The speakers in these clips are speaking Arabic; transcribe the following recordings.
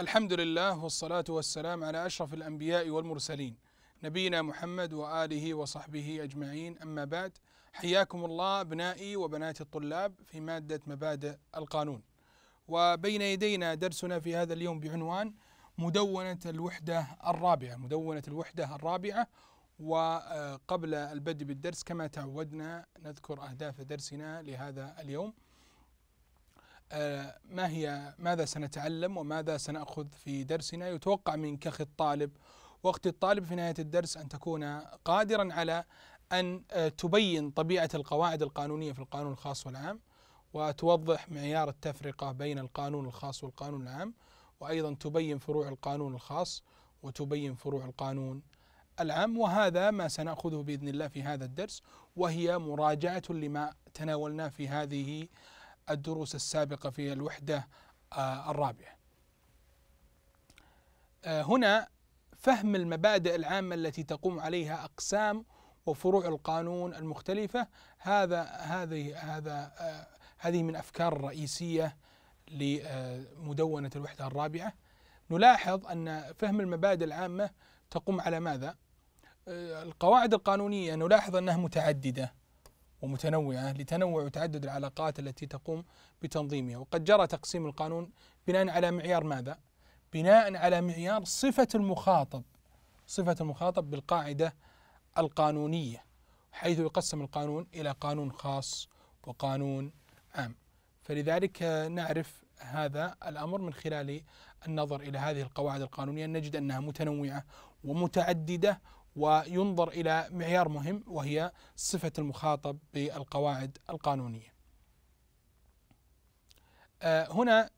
الحمد لله والصلاة والسلام على أشرف الأنبياء والمرسلين نبينا محمد وآله وصحبه أجمعين أما بعد حياكم الله أبنائي وبناتي الطلاب في مادة مبادئ القانون وبين يدينا درسنا في هذا اليوم بعنوان مدونة الوحدة الرابعة مدونة الوحدة الرابعة وقبل آه، البدء بالدرس كما تعودنا نذكر أهداف درسنا لهذا اليوم آه، ما هي ماذا سنتعلم وماذا سنأخذ في درسنا يتوقع منك أخي الطالب وقت الطالب في نهاية الدرس أن تكون قادرا على أن آه، تبين طبيعة القواعد القانونية في القانون الخاص والعام وتوضح معيار التفرقة بين القانون الخاص والقانون العام وأيضا تبين فروع القانون الخاص وتبين فروع القانون العام وهذا ما سنأخذه بإذن الله في هذا الدرس وهي مراجعة لما تناولناه في هذه الدروس السابقة في الوحدة آه، الرابعة آه، هنا فهم المبادئ العامة التي تقوم عليها أقسام وفروع القانون المختلفة هذا هذه هذا آه، هذه من أفكار رئيسية لمدونة الوحدة الرابعة نلاحظ أن فهم المبادئ العامة تقوم على ماذا؟ القواعد القانونية نلاحظ أنها متعددة ومتنوعة لتنوع وتعدد العلاقات التي تقوم بتنظيمها وقد جرى تقسيم القانون بناء على معيار ماذا؟ بناء على معيار صفة المخاطب صفة المخاطب بالقاعدة القانونية حيث يقسم القانون إلى قانون خاص وقانون عام فلذلك نعرف هذا الأمر من خلال النظر إلى هذه القواعد القانونية نجد أنها متنوعة ومتعددة وينظر إلى معيار مهم وهي صفة المخاطب بالقواعد القانونية آه، هنا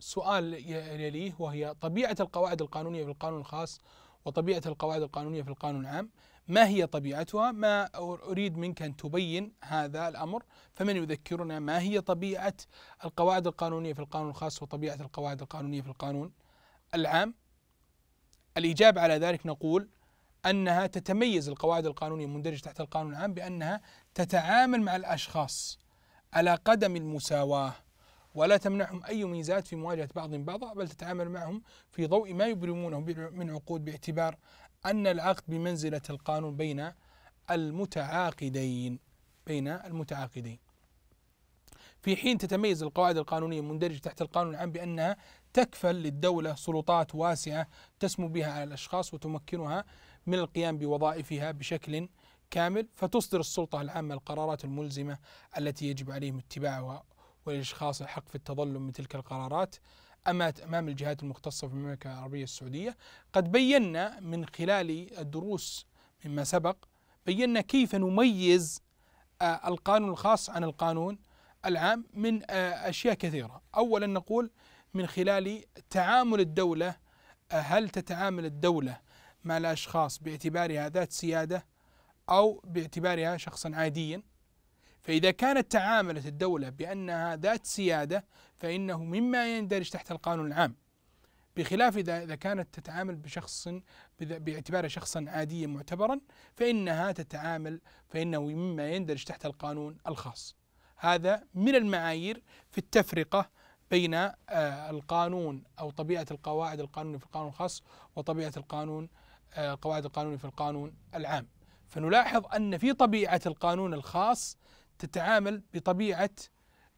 سؤال يليه وهي طبيعة القواعد القانونية في القانون الخاص وطبيعة القواعد القانونية في القانون العام ما هي طبيعتها ما أريد منك أن تبين هذا الأمر فمن يذكرنا ما هي طبيعة القواعد القانونية في القانون الخاص وطبيعة القواعد القانونية في القانون العام الإجابة على ذلك نقول أنها تتميز القواعد القانونية المندرجة تحت القانون العام بأنها تتعامل مع الأشخاص على قدم المساواة ولا تمنعهم أي ميزات في مواجهة بعضهم بعضا بل تتعامل معهم في ضوء ما يبرمونه من عقود باعتبار أن العقد بمنزلة القانون بين المتعاقدين بين المتعاقدين في حين تتميز القواعد القانونية المندرجة تحت القانون العام بأنها تكفل للدولة سلطات واسعة تسمو بها على الأشخاص وتمكنها من القيام بوظائفها بشكل كامل فتصدر السلطة العامة القرارات الملزمة التي يجب عليهم اتباعها وللأشخاص الحق في التظلم من تلك القرارات أمام الجهات المختصة في المملكة العربية السعودية قد بينا من خلال الدروس مما سبق بينا كيف نميز آه، القانون الخاص عن القانون العام من آه، أشياء كثيرة أولا نقول من خلال تعامل الدولة آه، هل تتعامل الدولة مع الأشخاص باعتبارها ذات سيادة أو باعتبارها شخصا عاديا فإذا كانت تعاملت الدولة بأنها ذات سيادة فإنه مما يندرج تحت القانون العام بخلاف إذا إذا كانت تتعامل بشخص باعتباره شخصا عاديا معتبرا فإنها تتعامل فإنه مما يندرج تحت القانون الخاص هذا من المعايير في التفرقة بين آه، القانون أو طبيعة القواعد القانونية في القانون الخاص وطبيعة القانون آه، قواعد القانون في القانون العام فنلاحظ أن في طبيعة القانون الخاص تتعامل بطبيعة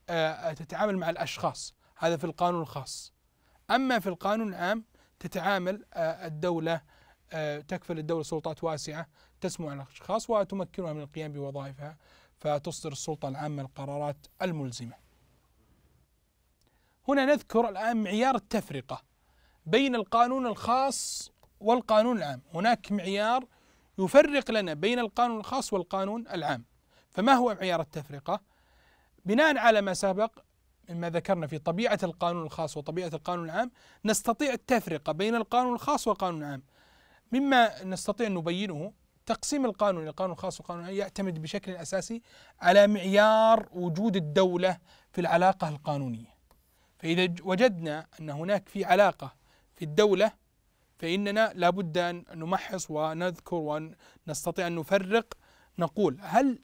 آه، تتعامل مع الأشخاص هذا في القانون الخاص أما في القانون العام تتعامل آه، الدولة تكفل الدولة سلطات واسعة تسمو على الأشخاص وتمكنها من القيام بوظائفها فتصدر السلطة العامة القرارات الملزمة هنا نذكر الآن معيار التفرقة بين القانون الخاص والقانون العام هناك معيار يفرق لنا بين القانون الخاص والقانون العام فما هو معيار التفرقة؟ بناء على ما سبق مما ذكرنا في طبيعة القانون الخاص وطبيعة القانون العام نستطيع التفرقة بين القانون الخاص والقانون العام مما نستطيع أن نبينه تقسيم القانون إلى القانون الخاص والقانون العام يعتمد بشكل أساسي على معيار وجود الدولة في العلاقة القانونية فإذا وجدنا أن هناك في علاقة في الدولة فإننا لابد أن نمحص ونذكر ونستطيع أن نفرق نقول هل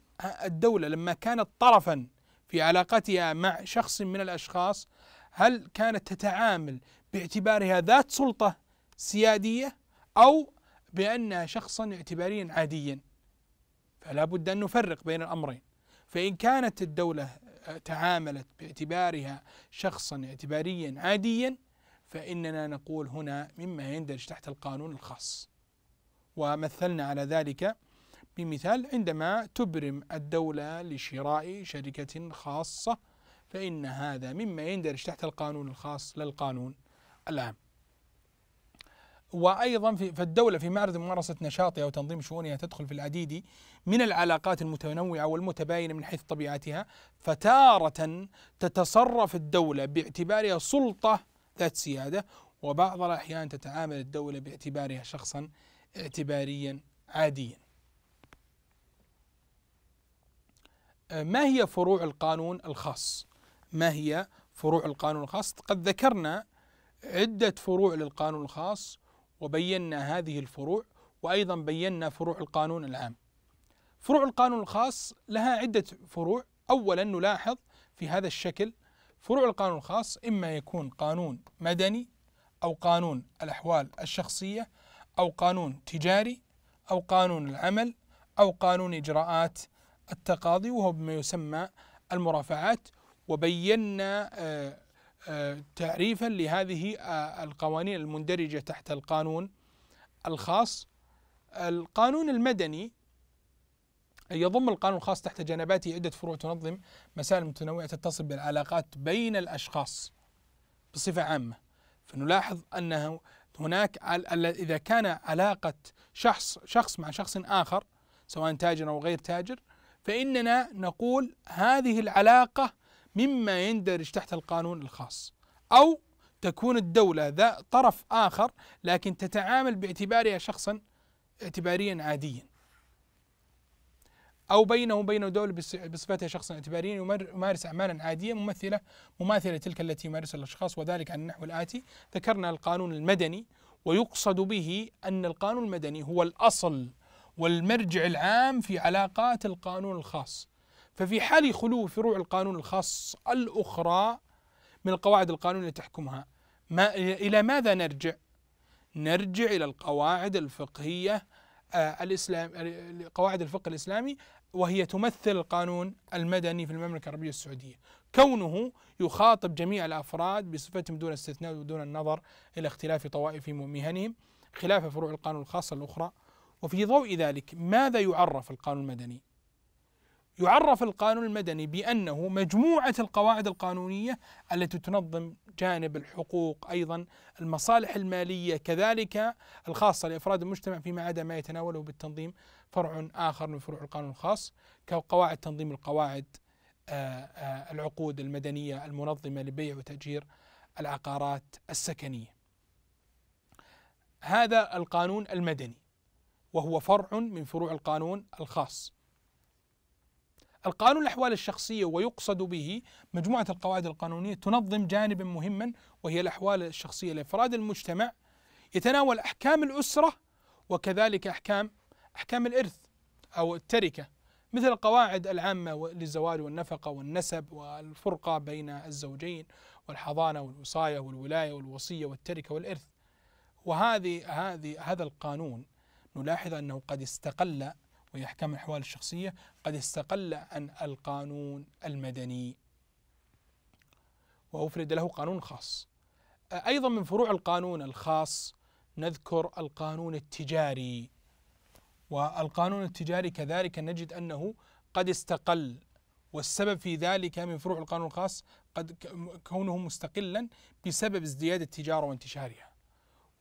الدولة لما كانت طرفا في علاقتها مع شخص من الأشخاص هل كانت تتعامل باعتبارها ذات سلطة سيادية أو بأنها شخصا اعتباريا عاديا فلا بد أن نفرق بين الأمرين فإن كانت الدولة تعاملت باعتبارها شخصا اعتباريا عاديا فإننا نقول هنا مما يندرج تحت القانون الخاص ومثلنا على ذلك بمثال عندما تبرم الدولة لشراء شركة خاصة فإن هذا مما يندرج تحت القانون الخاص للقانون العام وأيضا في فالدولة في معرض ممارسة نشاطها وتنظيم شؤونها تدخل في العديد من العلاقات المتنوعة والمتباينة من حيث طبيعتها فتارة تتصرف الدولة باعتبارها سلطة ذات سيادة وبعض الأحيان تتعامل الدولة باعتبارها شخصا اعتباريا عاديا أه، ما هي فروع القانون الخاص ما هي فروع القانون الخاص قد ذكرنا عدة فروع للقانون الخاص وبينا هذه الفروع وأيضا بينا فروع القانون العام فروع القانون الخاص لها عدة فروع أولا نلاحظ في هذا الشكل فروع القانون الخاص إما يكون قانون مدني أو قانون الأحوال الشخصية أو قانون تجاري أو قانون العمل أو قانون إجراءات التقاضي وهو بما يسمى المرافعات وبينا آه، آه، تعريفا لهذه آه، القوانين المندرجة تحت القانون الخاص القانون المدني يضم القانون الخاص تحت جنباته عدة فروع تنظم مسائل متنوعة تتصل بالعلاقات بين الأشخاص بصفة عامة فنلاحظ أنه هناك إذا كان علاقة شخص شخص مع شخص آخر سواء تاجر أو غير تاجر فإننا نقول هذه العلاقة مما يندرج تحت القانون الخاص أو تكون الدولة ذا طرف آخر لكن تتعامل باعتبارها شخصا اعتباريا عاديا أو بينه وبين دولة بصفتها شخصا اعتباريا يمارس أعمالا عادية ممثلة مماثلة تلك التي يمارسها الأشخاص وذلك عن النحو الآتي ذكرنا القانون المدني ويقصد به أن القانون المدني هو الأصل والمرجع العام في علاقات القانون الخاص ففي حال خلو فروع القانون الخاص الأخرى من القواعد القانونيه التي تحكمها ما إلى ماذا نرجع؟ نرجع إلى القواعد الفقهية آه، الإسلام قواعد الفقه الإسلامي وهي تمثل القانون المدني في المملكة العربية السعودية كونه يخاطب جميع الأفراد بصفتهم دون استثناء ودون النظر إلى اختلاف طوائفهم ومهنهم خلاف فروع القانون الخاصة الأخرى وفي ضوء ذلك ماذا يعرف القانون المدني يعرف القانون المدني بأنه مجموعة القواعد القانونية التي تنظم جانب الحقوق أيضا المصالح المالية كذلك الخاصة لأفراد المجتمع فيما عدا ما يتناوله بالتنظيم فرع آخر من فروع القانون الخاص كقواعد تنظيم القواعد آه، آه، العقود المدنية المنظمة لبيع وتأجير العقارات السكنية هذا القانون المدني وهو فرع من فروع القانون الخاص القانون الأحوال الشخصية ويقصد به مجموعة القواعد القانونية تنظم جانبا مهما وهي الأحوال الشخصية لأفراد المجتمع يتناول أحكام الأسرة وكذلك أحكام أحكام الإرث أو التركة مثل القواعد العامة للزواج والنفقة والنسب والفرقة بين الزوجين والحضانة والوصاية والولاية والوصية والتركة والإرث وهذه هذه هذا القانون نلاحظ أنه قد استقل وهي أحكام الأحوال الشخصية قد استقل عن القانون المدني وأفرد له قانون خاص أيضا من فروع القانون الخاص نذكر القانون التجاري والقانون التجاري كذلك نجد أنه قد استقل والسبب في ذلك من فروع القانون الخاص قد كونه مستقلا بسبب ازدياد التجارة وانتشارها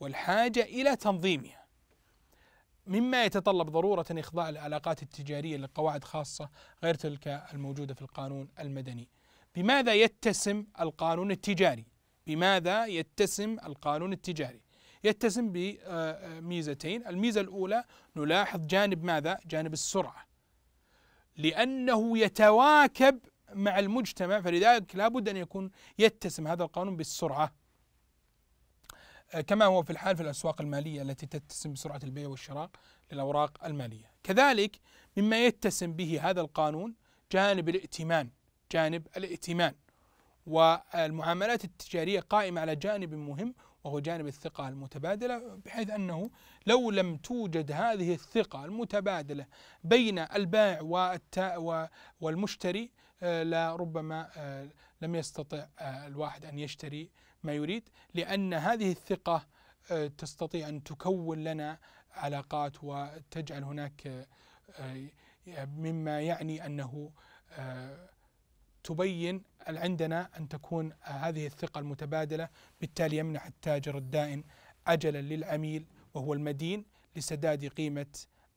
والحاجة إلى تنظيمها مما يتطلب ضرورة إخضاع العلاقات التجارية لقواعد خاصة غير تلك الموجودة في القانون المدني بماذا يتسم القانون التجاري بماذا يتسم القانون التجاري يتسم بميزتين آه، آه، الميزة الأولى نلاحظ جانب ماذا جانب السرعة لأنه يتواكب مع المجتمع فلذلك لابد أن يكون يتسم هذا القانون بالسرعة آه، كما هو في الحال في الأسواق المالية التي تتسم بسرعة البيع والشراء للأوراق المالية كذلك مما يتسم به هذا القانون جانب الائتمان جانب الائتمان والمعاملات التجارية قائمة على جانب مهم وهو جانب الثقة المتبادلة بحيث أنه لو لم توجد هذه الثقة المتبادلة بين البائع والمشتري آه، لربما آه، لم يستطع آه، الواحد أن يشتري ما يريد لأن هذه الثقة آه، تستطيع أن تكون لنا علاقات وتجعل هناك آه، مما يعني أنه تبين عندنا أن تكون هذه الثقة المتبادلة بالتالي يمنح التاجر الدائن أجلا للعميل وهو المدين لسداد قيمة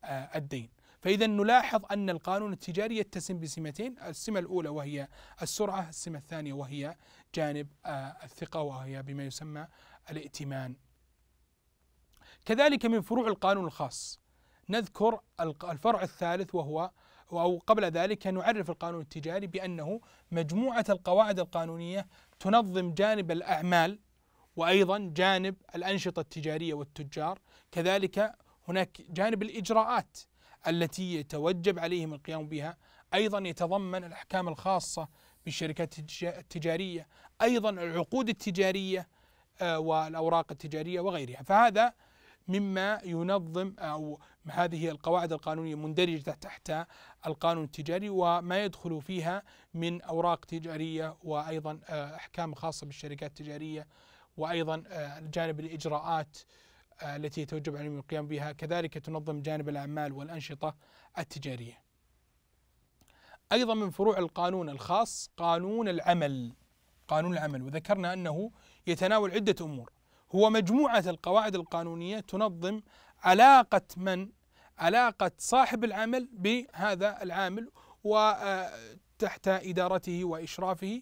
الدين فإذا نلاحظ أن القانون التجاري يتسم بسمتين السمة الأولى وهي السرعة السمة الثانية وهي جانب آه، الثقة وهي بما يسمى الائتمان كذلك من فروع القانون الخاص نذكر الفرع الثالث وهو أو قبل ذلك نعرف القانون التجاري بأنه مجموعة القواعد القانونية تنظم جانب الأعمال وأيضا جانب الأنشطة التجارية والتجار كذلك هناك جانب الإجراءات التي يتوجب عليهم القيام بها أيضا يتضمن الأحكام الخاصة بالشركات التجارية أيضا العقود التجارية آه، والأوراق التجارية وغيرها فهذا مما ينظم أو هذه القواعد القانونية مندرجة تحت القانون التجاري وما يدخل فيها من أوراق تجارية وأيضا آه، أحكام خاصة بالشركات التجارية وأيضا آه، الجانب الإجراءات آه، التي يتوجب عليهم القيام بها كذلك تنظم جانب الأعمال والأنشطة التجارية أيضا من فروع القانون الخاص قانون العمل قانون العمل وذكرنا أنه يتناول عدة أمور هو مجموعة القواعد القانونية تنظم علاقة من علاقة صاحب العمل بهذا العامل وتحت آه، إدارته وإشرافه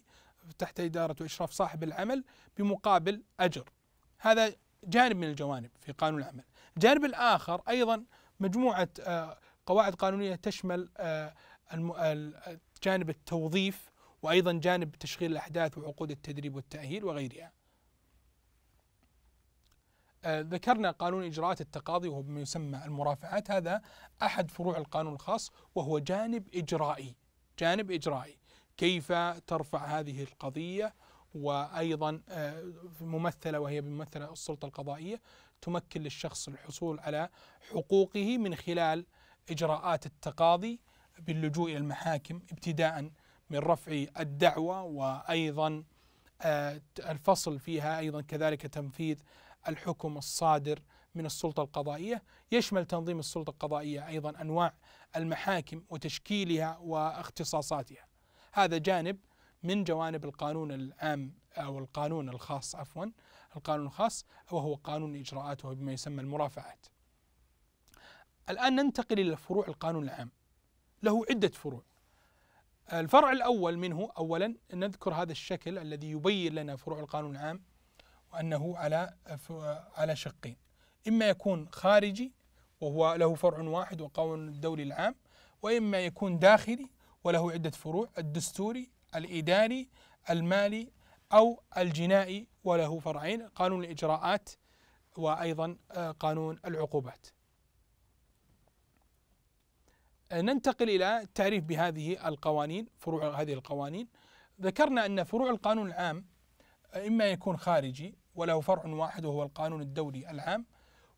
تحت إدارة وإشراف صاحب العمل بمقابل أجر هذا جانب من الجوانب في قانون العمل الجانب الآخر أيضا مجموعة آه، قواعد قانونية تشمل آه، جانب التوظيف وأيضا جانب تشغيل الأحداث وعقود التدريب والتأهيل وغيرها آه، ذكرنا قانون إجراءات التقاضي وهو ما يسمى المرافعات هذا أحد فروع القانون الخاص وهو جانب إجرائي جانب إجرائي كيف ترفع هذه القضية وأيضا آه، ممثلة وهي بممثلة السلطة القضائية تمكن للشخص الحصول على حقوقه من خلال إجراءات التقاضي باللجوء إلى المحاكم ابتداء من رفع الدعوة وأيضا آه، الفصل فيها أيضا كذلك تنفيذ الحكم الصادر من السلطة القضائية يشمل تنظيم السلطة القضائية أيضا أنواع المحاكم وتشكيلها واختصاصاتها هذا جانب من جوانب القانون العام أو القانون الخاص عفوا القانون الخاص وهو قانون إجراءاته بما يسمى المرافعات الآن ننتقل إلى فروع القانون العام له عدة فروع الفرع الأول منه أولا نذكر هذا الشكل الذي يبين لنا فروع القانون العام وأنه على على شقين إما يكون خارجي وهو له فرع واحد وقانون الدولي العام وإما يكون داخلي وله عدة فروع الدستوري الإداري المالي أو الجنائي وله فرعين قانون الإجراءات وأيضا آه، قانون العقوبات آه، ننتقل إلى التعريف بهذه القوانين فروع هذه القوانين ذكرنا أن فروع القانون العام آه، إما يكون خارجي وله فرع واحد وهو القانون الدولي العام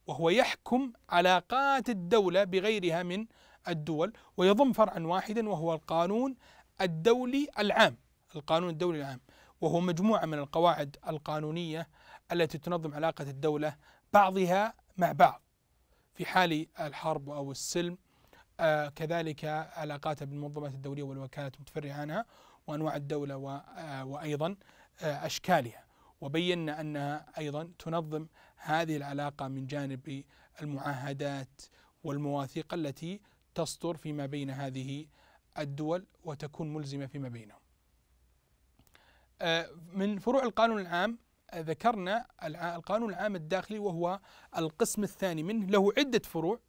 وهو يحكم علاقات الدولة بغيرها من الدول ويضم فرعا واحدا وهو القانون الدولي العام القانون الدولي العام وهو مجموعة من القواعد القانونية التي تنظم علاقة الدولة بعضها مع بعض في حال الحرب أو السلم آه، كذلك علاقاتها بالمنظمات الدولية والوكالات المتفرعة عنها وأنواع الدولة آه، وأيضا آه، أشكالها وبينا أنها أيضا تنظم هذه العلاقة من جانب المعاهدات والمواثيق التي تصدر فيما بين هذه الدول وتكون ملزمة فيما بينهم آه، من فروع القانون العام آه، ذكرنا القانون العام الداخلي وهو القسم الثاني منه له عدة فروع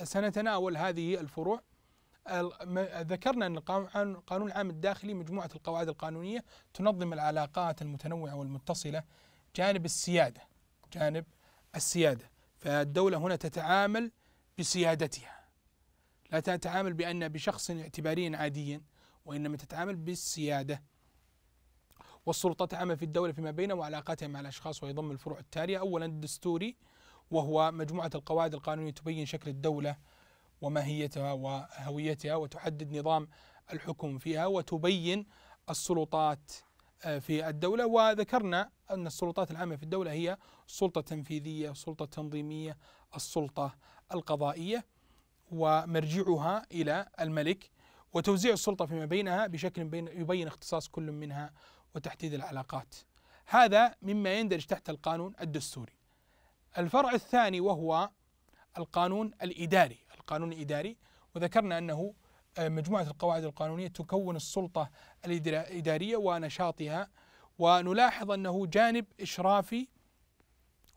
آه، سنتناول هذه الفروع ذكرنا أن القانون العام الداخلي مجموعة القواعد القانونية تنظم العلاقات المتنوعة والمتصلة جانب السيادة جانب السيادة فالدولة هنا تتعامل بسيادتها لا تتعامل بأن بشخص اعتباري عادي وإنما تتعامل بالسيادة والسلطة العامة في الدولة فيما بينها وعلاقاتها مع الأشخاص ويضم الفروع التالية أولا الدستوري وهو مجموعة القواعد القانونية تبين شكل الدولة وماهيتها وهويتها وتحدد نظام الحكم فيها وتبين السلطات آه، في الدولة وذكرنا أن السلطات العامة في الدولة هي السلطة التنفيذية السلطة التنظيمية السلطة القضائية ومرجعها إلى الملك وتوزيع السلطة فيما بينها بشكل بين يبين اختصاص كل منها وتحديد العلاقات هذا مما يندرج تحت القانون الدستوري الفرع الثاني وهو القانون الإداري القانون الإداري وذكرنا أنه آه، مجموعة القواعد القانونية تكون السلطة الإدارية ونشاطها ونلاحظ أنه جانب إشرافي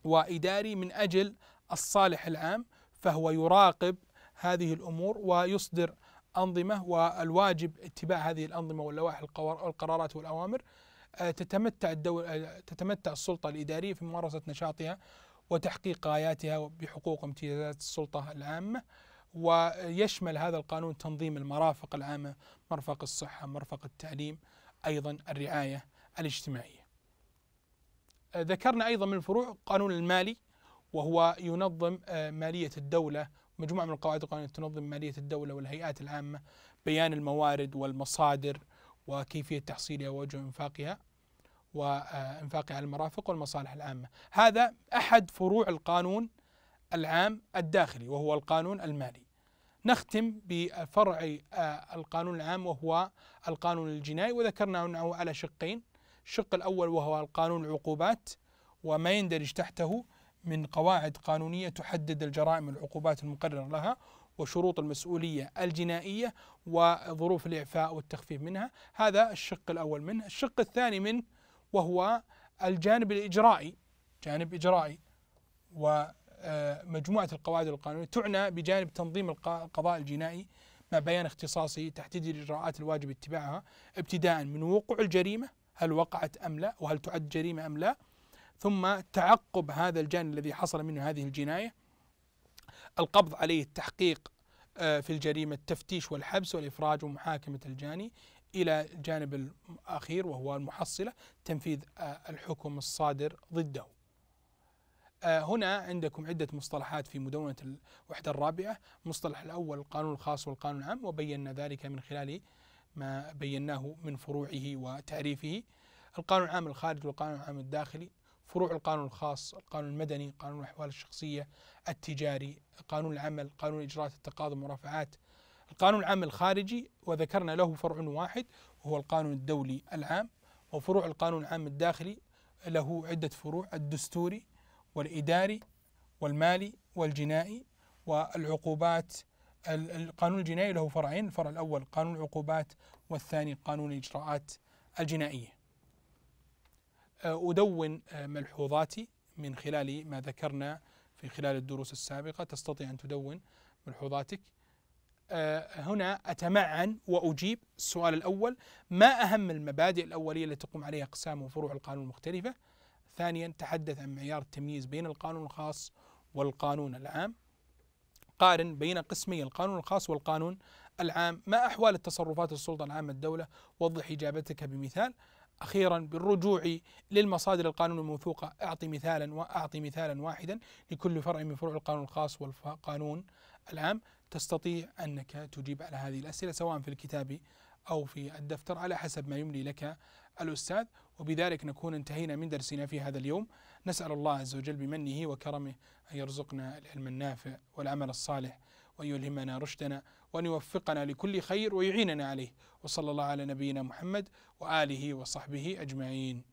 وإداري من أجل الصالح العام فهو يراقب هذه الأمور ويصدر أنظمة والواجب اتباع هذه الأنظمة واللوائح القرارات والأوامر آه، تتمتع الدولة آه، تتمتع السلطة الإدارية في ممارسة نشاطها وتحقيق غاياتها بحقوق وامتيازات السلطة العامة ويشمل هذا القانون تنظيم المرافق العامة مرفق الصحة مرفق التعليم أيضا الرعاية الاجتماعية آه، ذكرنا أيضا من الفروع قانون المالي وهو ينظم مالية الدولة مجموعة من القواعد القانونية تنظم مالية الدولة والهيئات العامة بيان الموارد والمصادر وكيفية تحصيلها ووجه إنفاقها وإنفاقها على المرافق والمصالح العامة هذا أحد فروع القانون العام الداخلي وهو القانون المالي نختم بفرع آه، القانون العام وهو القانون الجنائي وذكرنا انه على شقين الشق الاول وهو القانون العقوبات وما يندرج تحته من قواعد قانونية تحدد الجرائم والعقوبات المقررة لها وشروط المسؤولية الجنائية وظروف الإعفاء والتخفيف منها هذا الشق الأول منه الشق الثاني منه وهو الجانب الإجرائي جانب إجرائي ومجموعة آه، القواعد القانونية تعنى بجانب تنظيم القضاء الجنائي مع بيان اختصاصي تحديد الإجراءات الواجب اتباعها ابتداء من وقوع الجريمة هل وقعت أم لا وهل تعد جريمة أم لا ثم تعقب هذا الجان الذي حصل منه هذه الجناية القبض عليه التحقيق آه، في الجريمة التفتيش والحبس والإفراج ومحاكمة الجاني إلى الجانب الأخير وهو المحصلة تنفيذ آه، الحكم الصادر ضده آه، هنا عندكم عدة مصطلحات في مدونة الوحدة الرابعة المصطلح الأول القانون الخاص والقانون العام وبينا ذلك من خلال ما بيناه من فروعه وتعريفه القانون العام الخارجي والقانون العام الداخلي فروع القانون الخاص القانون المدني قانون الأحوال الشخصية التجاري قانون العمل قانون إجراءات التقاضي والمرافعات القانون العام الخارجي وذكرنا له فرع واحد وهو القانون الدولي العام وفروع القانون العام الداخلي له عدة فروع الدستوري والإداري والمالي والجنائي والعقوبات القانون الجنائي له فرعين الفرع الأول قانون العقوبات والثاني قانون الإجراءات الجنائية آه، أدون آه، ملحوظاتي من خلال ما ذكرنا في خلال الدروس السابقة تستطيع أن تدون ملحوظاتك آه، هنا أتمعن وأجيب السؤال الأول ما أهم المبادئ الأولية التي تقوم عليها أقسام وفروع القانون المختلفة ثانيا تحدث عن معيار التمييز بين القانون الخاص والقانون العام قارن بين قسمي القانون الخاص والقانون العام ما أحوال التصرفات السلطة العامة الدولة وضح إجابتك بمثال أخيرا بالرجوع للمصادر القانون الموثوقة أعطي مثالا وأعطي مثالا واحدا لكل فرع من فروع القانون الخاص والقانون العام تستطيع أنك تجيب على هذه الأسئلة سواء في الكتاب أو في الدفتر على حسب ما يملي لك الأستاذ وبذلك نكون انتهينا من درسنا في هذا اليوم نسأل الله عز وجل بمنه وكرمه أن يرزقنا العلم النافع والعمل الصالح وأن يلهمنا رشدنا وأن يوفقنا لكل خير ويعيننا عليه وصلى الله على نبينا محمد وآله وصحبه أجمعين